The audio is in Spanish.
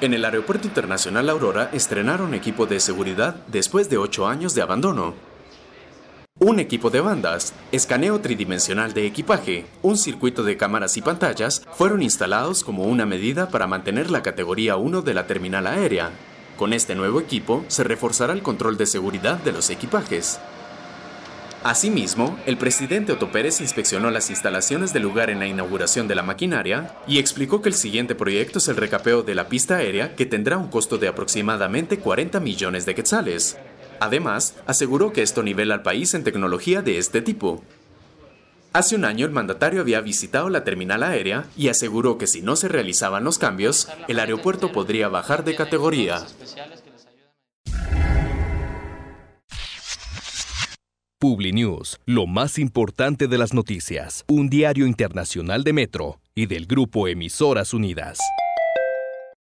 En el Aeropuerto Internacional Aurora estrenaron equipo de seguridad después de 8 años de abandono. Un equipo de bandas, escaneo tridimensional de equipaje, un circuito de cámaras y pantallas fueron instalados como una medida para mantener la categoría 1 de la terminal aérea. Con este nuevo equipo se reforzará el control de seguridad de los equipajes. Asimismo, el presidente Otto Pérez inspeccionó las instalaciones del lugar en la inauguración de la maquinaria y explicó que el siguiente proyecto es el recapeo de la pista aérea que tendrá un costo de aproximadamente 40 millones de quetzales. Además, aseguró que esto nivela al país en tecnología de este tipo. Hace un año el mandatario había visitado la terminal aérea y aseguró que si no se realizaban los cambios, el aeropuerto podría bajar de categoría. PubliNews, lo más importante de las noticias, un diario internacional de Metro y del grupo Emisoras Unidas.